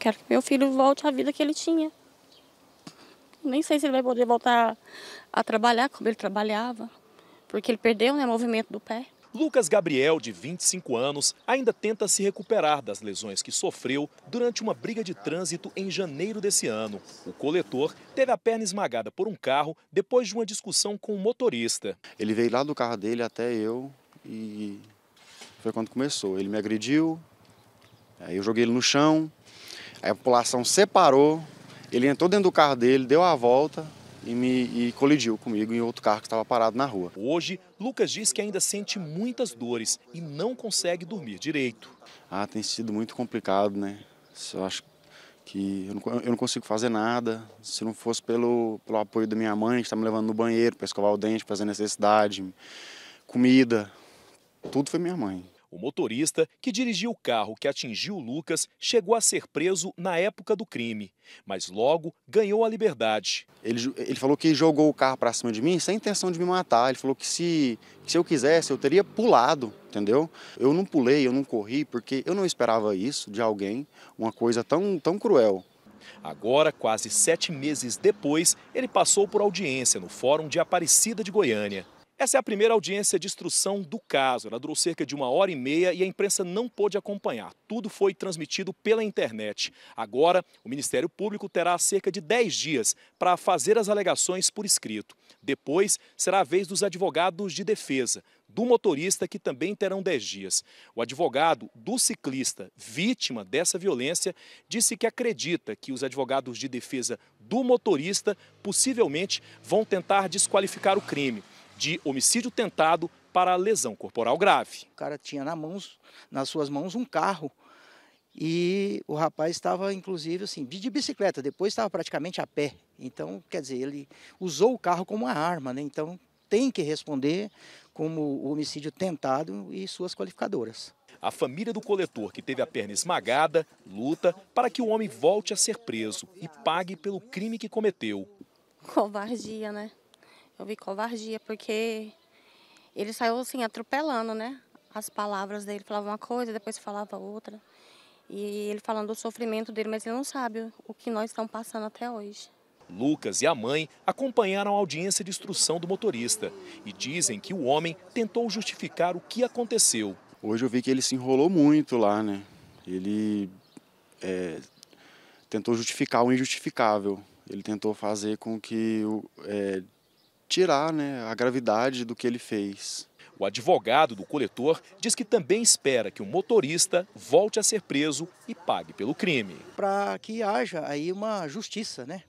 Quero que meu filho volte à vida que ele tinha. Nem sei se ele vai poder voltar a trabalhar como ele trabalhava, porque ele perdeu né, o movimento do pé. Lucas Gabriel, de 25 anos, ainda tenta se recuperar das lesões que sofreu durante uma briga de trânsito em janeiro desse ano. O coletor teve a perna esmagada por um carro depois de uma discussão com o um motorista. Ele veio lá do carro dele até eu e foi quando começou. Ele me agrediu, aí eu joguei ele no chão, a população separou, ele entrou dentro do carro dele, deu a volta e, me, e colidiu comigo em outro carro que estava parado na rua. Hoje, Lucas diz que ainda sente muitas dores e não consegue dormir direito. Ah, tem sido muito complicado, né? Eu acho que eu não, eu não consigo fazer nada. Se não fosse pelo, pelo apoio da minha mãe, que está me levando no banheiro para escovar o dente, para fazer necessidade, comida, tudo foi minha mãe. O motorista, que dirigiu o carro que atingiu Lucas, chegou a ser preso na época do crime, mas logo ganhou a liberdade. Ele, ele falou que jogou o carro para cima de mim sem intenção de me matar. Ele falou que se, que se eu quisesse, eu teria pulado, entendeu? Eu não pulei, eu não corri, porque eu não esperava isso de alguém, uma coisa tão, tão cruel. Agora, quase sete meses depois, ele passou por audiência no Fórum de Aparecida de Goiânia. Essa é a primeira audiência de instrução do caso. Ela né? durou cerca de uma hora e meia e a imprensa não pôde acompanhar. Tudo foi transmitido pela internet. Agora, o Ministério Público terá cerca de 10 dias para fazer as alegações por escrito. Depois, será a vez dos advogados de defesa, do motorista, que também terão 10 dias. O advogado do ciclista, vítima dessa violência, disse que acredita que os advogados de defesa do motorista possivelmente vão tentar desqualificar o crime de homicídio tentado para lesão corporal grave. O cara tinha na mãos, nas suas mãos um carro e o rapaz estava, inclusive, assim, de bicicleta, depois estava praticamente a pé. Então, quer dizer, ele usou o carro como uma arma, né? Então, tem que responder como homicídio tentado e suas qualificadoras. A família do coletor que teve a perna esmagada luta para que o homem volte a ser preso e pague pelo crime que cometeu. Covardia, né? Eu vi covardia, porque ele saiu assim, atropelando, né? As palavras dele. Falava uma coisa, depois falava outra. E ele falando do sofrimento dele, mas ele não sabe o que nós estamos passando até hoje. Lucas e a mãe acompanharam a audiência de instrução do motorista e dizem que o homem tentou justificar o que aconteceu. Hoje eu vi que ele se enrolou muito lá, né? Ele é, tentou justificar o injustificável. Ele tentou fazer com que é, tirar né, a gravidade do que ele fez. O advogado do coletor diz que também espera que o motorista volte a ser preso e pague pelo crime. Para que haja aí uma justiça, né?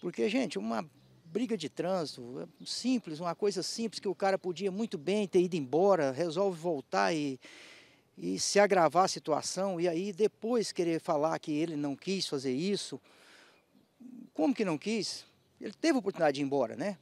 Porque, gente, uma briga de trânsito simples, uma coisa simples que o cara podia muito bem ter ido embora, resolve voltar e, e se agravar a situação e aí depois querer falar que ele não quis fazer isso. Como que não quis? Ele teve a oportunidade de ir embora, né?